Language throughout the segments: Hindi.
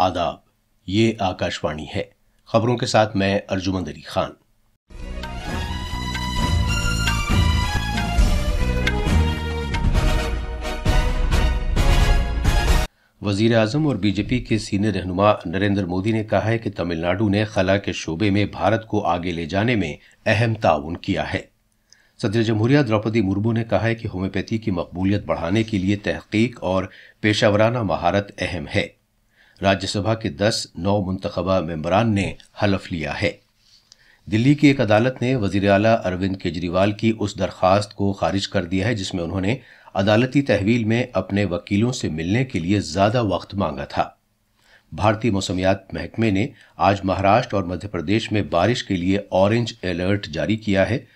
आदाब ये आकाशवाणी है खबरों के साथ मैं अर्जुमंद अली खान वजीर अजम और बीजेपी के सीनियर रहनुमा नरेंद्र मोदी ने कहा है कि तमिलनाडु ने खला के शोबे में भारत को आगे ले जाने में अहम ताउन किया है सदर जमहूरिया द्रौपदी मुर्मू ने कहा है कि होम्योपैथी की मकबूलियत बढ़ाने के लिए तहकीक और पेशावराना महारत अहम है राज्यसभा के 10 नौ मुंतबा मेम्बरान ने हलफ लिया है दिल्ली की एक अदालत ने वजीर अला अरविंद केजरीवाल की उस दरख्वास्त को खारिज कर दिया है जिसमें उन्होंने अदालती तहवील में अपने वकीलों से मिलने के लिए ज़्यादा वक्त मांगा था भारतीय मौसमियात महकमे ने आज महाराष्ट्र और मध्य प्रदेश में बारिश के लिए ऑरेंज अलर्ट जारी किया है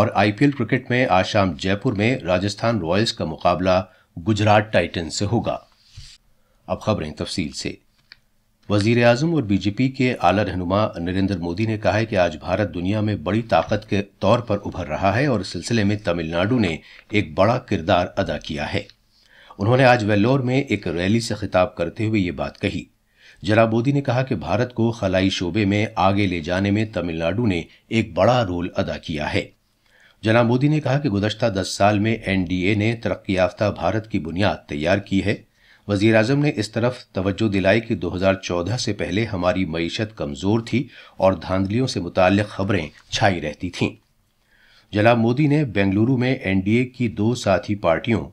और आईपीएल क्रिकेट में आज शाम जयपुर में राजस्थान रॉयल्स का मुकाबला गुजरात टाइटन से होगा अब खबरें तफसील से वजीर अजम और बीजेपी के आला रहनुमा नरेंद्र मोदी ने कहा है कि आज भारत दुनिया में बड़ी ताकत के तौर पर उभर रहा है और इस सिलसिले में तमिलनाडु ने एक बड़ा किरदार अदा किया है उन्होंने आज वेल्लोर में एक रैली से खिताब करते हुए ये बात कही जरा मोदी ने कहा कि भारत को खलाई शोबे में आगे ले जाने में तमिलनाडु ने एक बड़ा रोल अदा किया है जना मोदी ने कहा कि गुजशत दस साल में एनडीए ने तरक्की याफ्ता भारत की बुनियाद तैयार की है वज़ी अजम ने इस तरफ तवज्जो दिलाई कि 2014 से पहले हमारी मीशत कमज़ोर थी और धांधलियों से मुतल खबरें छाई रहती थीं जनाब मोदी ने बेंगलुरु में एनडीए की दो साथी पार्टियों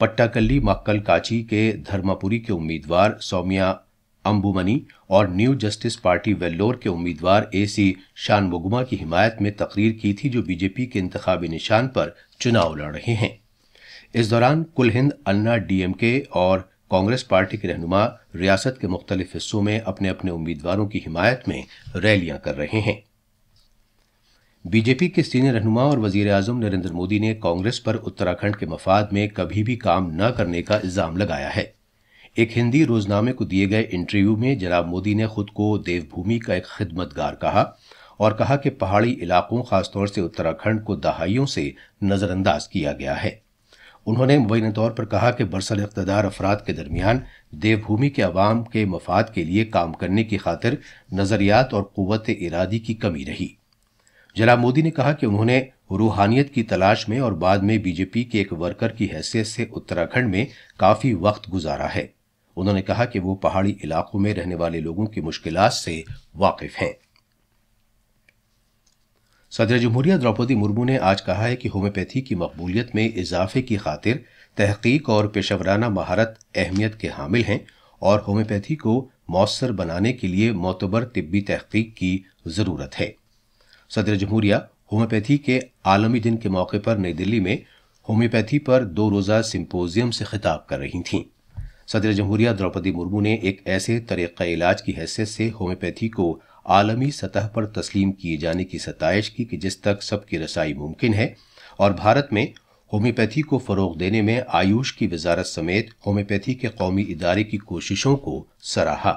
पट्टाकली मक्कल काची के धर्मापुरी के उम्मीदवार सौम्या अम्बुमनी और न्यू जस्टिस पार्टी वेल्लोर के उम्मीदवार ए सी शानमुगमा की हिमायत में तकरीर की थी जो बीजेपी के इंतबी निशान पर चुनाव लड़ रहे हैं इस दौरान कुल हिंद अन्ना डीएमके और कांग्रेस पार्टी के रहनुमा रियासत के मुख्तलिफ हिस्सों में अपने अपने उम्मीदवारों की हिमायत में रैलियां कर रहे हैं बीजेपी के सीनियर रहनुमा और वजीर अजम नरेंद्र मोदी ने कांग्रेस पर उत्तराखंड के मफाद में कभी भी काम न करने का इल्जाम लगाया है एक हिंदी रोजनामे को दिए गए इंटरव्यू में जनाब मोदी ने खुद को देवभूमि का एक खिदमतगार कहा और कहा कि पहाड़ी इलाकों खासतौर से उत्तराखंड को दहाइयों से नजरअंदाज किया गया है उन्होंने मुबैन तौर पर कहा कि बरसर इकतदार अफराद के दरमियान देवभूमि के अवाम के मफाद के लिए काम करने की खातिर नज़रियात और क़वत इरादी की कमी रही जना मोदी ने कहा कि उन्होंने रूहानियत की तलाश में और बाद में बीजेपी के एक वर्कर की हैसियत से उत्तराखंड में काफ़ी वक्त गुजारा है उन्होंने कहा कि वो पहाड़ी इलाकों में रहने वाले लोगों की मुश्किल से वाकिफ हैं सदर जमहूरिया द्रौपदी मुर्मू ने आज कहा है कि होम्योपैथी की मकबूलियत में इजाफे की खातिर तहकीक और पेशवराना महारत अहमियत के हामिल हैं और होम्योपैथी को मौसर बनाने के लिए मोतबर तिब्बी तहकीक की ज़रूरत है सदर जमहूरिया होम्योपैथी के आलमी दिन के मौके पर नई दिल्ली में होम्योपैथी पर दो रोज़ा सिम्पोजियम से खिताब कर रही थीं सदर जमहूरिया द्रौपदी मुर्मू ने एक ऐसे तरीक़ा इलाज की हैसियत से होम्योपैथी को आलमी सतह पर तस्लीम किए जाने की सतश की कि जिस तक सबकी रसाई मुमकिन है और भारत में होम्योपैथी को फ़रोग देने में आयुष की वजारत समेत होम्योपैथी के कौमी इदारे की कोशिशों को सराहा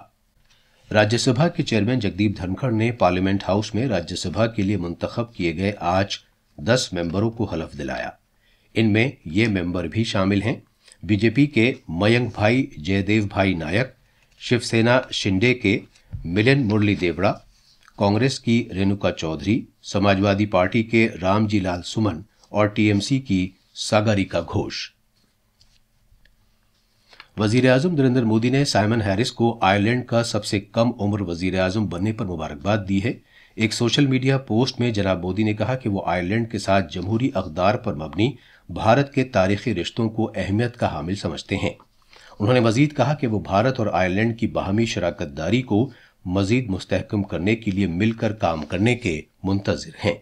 राज्यसभा के चेयरमैन जगदीप धनखड़ ने पार्लियामेंट हाउस में राज्यसभा के लिए मुंतखब किए गए आज दस मेंबरों को हलफ दिलाया इनमें ये मेंबर भी शामिल हैं बीजेपी के मयंक भाई जयदेव भाई नायक शिवसेना शिंडे के मिलन मुरली देवड़ा कांग्रेस की रेणुका चौधरी समाजवादी पार्टी के रामजी लाल सुमन और टीएमसी की सागरिका घोष वजीर अजम नरेंद्र मोदी ने साइमन हैरिस को आयरलैंड का सबसे कम उम्र वजीर अजम बनने पर मुबारकबाद दी है एक सोशल मीडिया पोस्ट में जनाब मोदी ने कहा कि वो आयरलैंड के साथ जमहूरी अकदार पर मबनी भारत के तारीखी रिश्तों को अहमियत का हामिल समझते हैं उन्होंने मजीद कहा कि वो भारत और आयरलैंड की बाहमी शराकत दारी को मजीद मुस्तकम करने के लिए मिलकर काम करने के मुंतजर हैं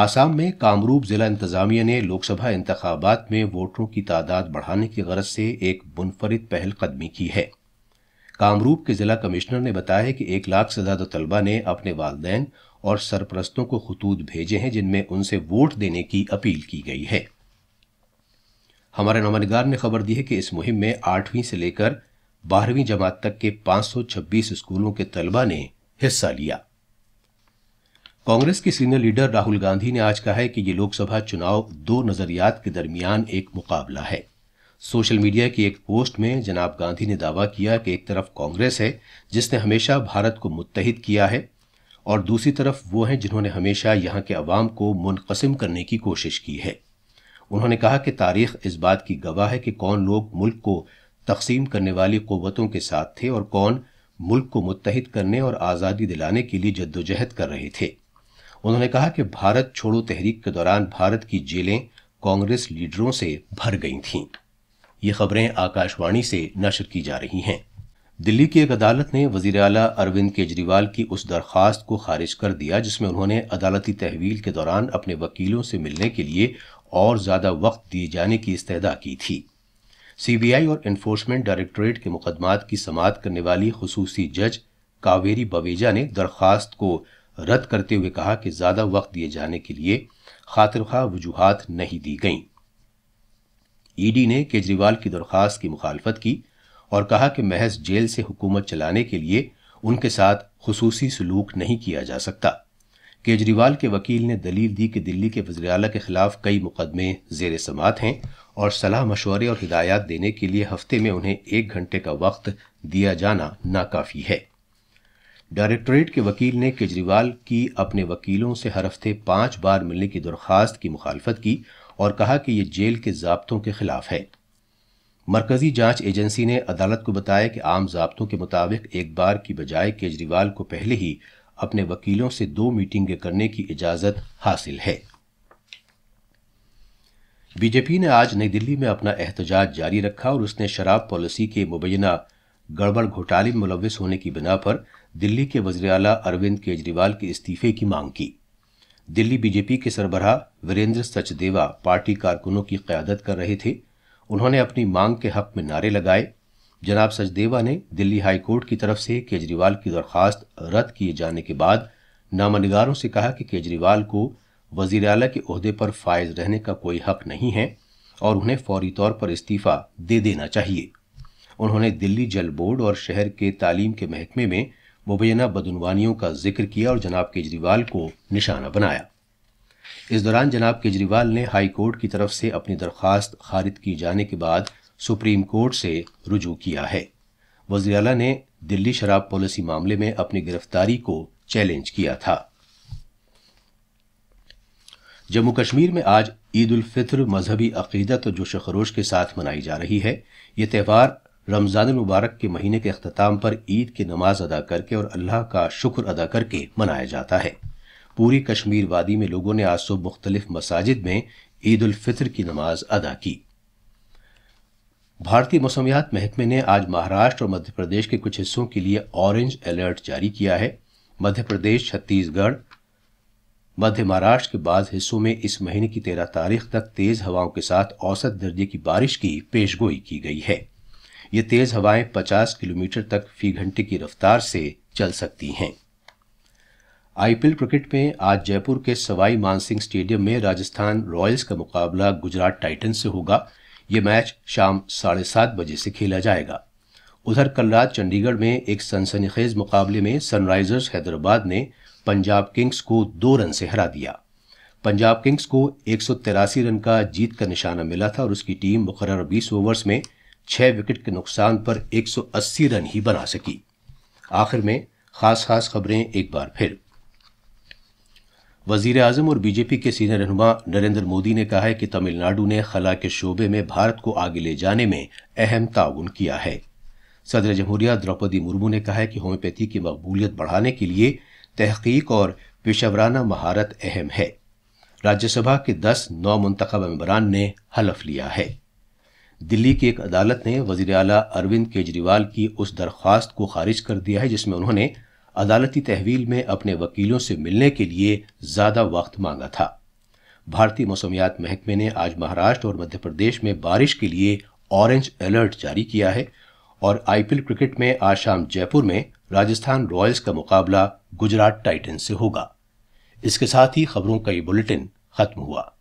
आसाम में कामरूप जिला इंतजामिया ने लोकसभा इंतबात में वोटरों की तादाद बढ़ाने की गरज से एक मुनफरद पहल कदमी की है कामरूप के जिला कमिश्नर ने बताया कि एक लाख से ज्यादा तलबा ने अपने वालदे और सरपरस्तों को खतूत भेजे हैं जिनमें उनसे वोट देने की अपील की गई है हमारे नमानगार ने खबर दी है कि इस मुहिम में आठवीं से लेकर बारहवीं जमात तक के 526 स्कूलों के तलबा ने हिस्सा लिया कांग्रेस के सीनियर लीडर राहुल गांधी ने आज कहा है कि ये लोकसभा चुनाव दो नजरियात के दरमियान एक मुकाबला है सोशल मीडिया की एक पोस्ट में जनाब गांधी ने दावा किया कि एक तरफ कांग्रेस है जिसने हमेशा भारत को मुतहद किया है और दूसरी तरफ वो हैं जिन्होंने हमेशा यहाँ के अवाम को मुनकसिम करने की कोशिश की है उन्होंने कहा कि तारीख इस बात की गवाह है कि कौन लोग मुल्क को तकसीम करने वाली क़वतों के साथ थे और कौन मुल्क को मुतहद करने और आज़ादी दिलाने के लिए जद्दोजहद कर रहे थे उन्होंने कहा कि भारत छोड़ो तहरीक के दौरान भारत की जेलें कांग्रेस लीडरों से भर गई थीं ये खबरें आकाशवाणी से नशर की जा रही हैं दिल्ली की एक अदालत ने वजीर अला अरविंद केजरीवाल की उस दरख्वास्त को खारिज कर दिया जिसमें उन्होंने अदालती तहवील के दौरान अपने वकीलों से मिलने के लिए और ज़्यादा वक्त दिए जाने की इस्तः की थी सीबीआई और इन्फोर्समेंट डायरेक्टोरेट के मुकदमात की समात करने वाली खसूसी जज कावेरी बवेजा ने दरख्वास्त को रद्द करते हुए कहा कि ज्यादा वक्त दिए जाने के लिए खातिर खा वजूहत नहीं दी गई ईडी e ने केजरीवाल की दरख्वास्त की मुखालफत की और कहा कि महज जेल से हुकूमत चलाने के लिए उनके साथ खसूसी सलूक नहीं किया जा सकता केजरीवाल के वकील ने दलील दी कि दिल्ली के वजी अला के खिलाफ कई मुकदमे जेर समात हैं और सलाह मशवरे और हिदायत देने के लिए हफ्ते में उन्हें एक घंटे का वक्त दिया जाना नाकाफी है डायरेक्टोरेट के वकील ने केजरीवाल की अपने वकीलों से हर हफ्ते पांच बार मिलने की दरख्वास्त की मुखालफत की और कहा कि ये जेल के जबतों के खिलाफ है मरकजी जांच एजेंसी ने अदालत को बताया कि आम जबतों के मुताबिक एक बार की बजाय केजरीवाल को पहले ही अपने वकीलों से दो मीटिंग करने की इजाज़त हासिल है बीजेपी ने आज नई दिल्ली में अपना एहतजाज जारी रखा और उसने शराब पॉलिसी के मुबैना गड़बड़ घोटाले में मुलविस होने की बिना पर दिल्ली के वजी अला अरविंद केजरीवाल के इस्तीफे की मांग की दिल्ली बीजेपी के सरबराह वीरेंद्र सचदेवा पार्टी कारकुनों की क्यादत कर रहे थे उन्होंने अपनी मांग के हक में नारे लगाए जनाब सचदेवा ने दिल्ली हाईकोर्ट की तरफ से केजरीवाल की दरखास्त रद्द किए जाने के बाद नामनिगारों से कहा कि केजरीवाल को वजीर अला के अहदे पर फायज रहने का कोई हक नहीं है और उन्हें फौरी तौर पर इस्तीफा दे देना चाहिए उन्होंने दिल्ली जल बोर्ड और शहर के तालीम के महकमे में मुबैना बदनवानियों का जिक्र किया और जनाब केजरीवाल को निशाना बनाया इस दौरान जनाब केजरीवाल ने हाईकोर्ट की तरफ से अपनी दरख्वास्त खारिज किए जाने के बाद सुप्रीम कोर्ट से रुजू किया है वजी अला ने दिल्ली शराब पॉलिसी मामले में अपनी गिरफ्तारी को चैलेंज किया था जम्मू कश्मीर में आज ईद उल फित्र मजहबी अकीदत और जोश खरोश के साथ मनाई जा रही है ये त्यौहार रमजान मुबारक के महीने के अख्ताम पर ईद की नमाज अदा करके और अल्लाह का शुक्र अदा करके मनाया जाता है पूरी कश्मीर वादी में लोगों ने आज सुबह मुख्तलिफ मसाजिद में ईद उल फित्र की नमाज अदा की भारतीय मौसमियात महकमे ने आज महाराष्ट्र और मध्य प्रदेश के कुछ हिस्सों के लिए ऑरेंज अलर्ट जारी किया है मध्य प्रदेश छत्तीसगढ़ मध्य महाराष्ट्र के बाद हिस्सों में इस महीने की तेरह तारीख तक तेज हवाओं के साथ औसत दर्जे की बारिश की पेशगोई की गई है ये तेज हवाएं 50 किलोमीटर तक फी घंटे की रफ्तार से चल सकती हैं आईपीएल क्रिकेट में आज जयपुर के सवाई मानसिंह स्टेडियम में राजस्थान रॉयल्स का मुकाबला गुजरात टाइटन्स से होगा ये मैच शाम साढ़े सात बजे से खेला जाएगा उधर कल रात चंडीगढ़ में एक सनसनीखेज मुकाबले में सनराइजर्स हैदराबाद ने पंजाब किंग्स को दो रन से हरा दिया पंजाब किंग्स को एक रन का जीत का निशाना मिला था और उसकी टीम मुकर 20 ओवर्स में छह विकेट के नुकसान पर 180 रन ही बना सकी आखिर में खास खास खबरें एक बार फिर वजीर अजम और बीजेपी के सीनियर रहनुमा नरेंद्र मोदी ने कहा है कि तमिलनाडु ने खला के शोबे में भारत को आगे ले जाने में अहम ताउन किया है सदर जमहूरिया द्रौपदी मुर्मू ने कहा है कि होम्योपैथी की मकबूलियत बढ़ाने के लिए तहकीक और पेशवराना महारत अहम है राज्यसभा के दस नौ मुंतखब मम्बरान ने हलफ लिया है दिल्ली की एक अदालत ने वजीर अला अरविंद केजरीवाल की उस दरख्वास्त को खारिज कर दिया है जिसमें उन्होंने अदालती तहवील में अपने वकीलों से मिलने के लिए ज़्यादा वक्त मांगा था भारतीय मौसमियात महकमे ने आज महाराष्ट्र और मध्य प्रदेश में बारिश के लिए ऑरेंज अलर्ट जारी किया है और आईपीएल क्रिकेट में आज शाम जयपुर में राजस्थान रॉयल्स का मुकाबला गुजरात टाइटन से होगा इसके साथ ही खबरों का ये बुलेटिन खत्म हुआ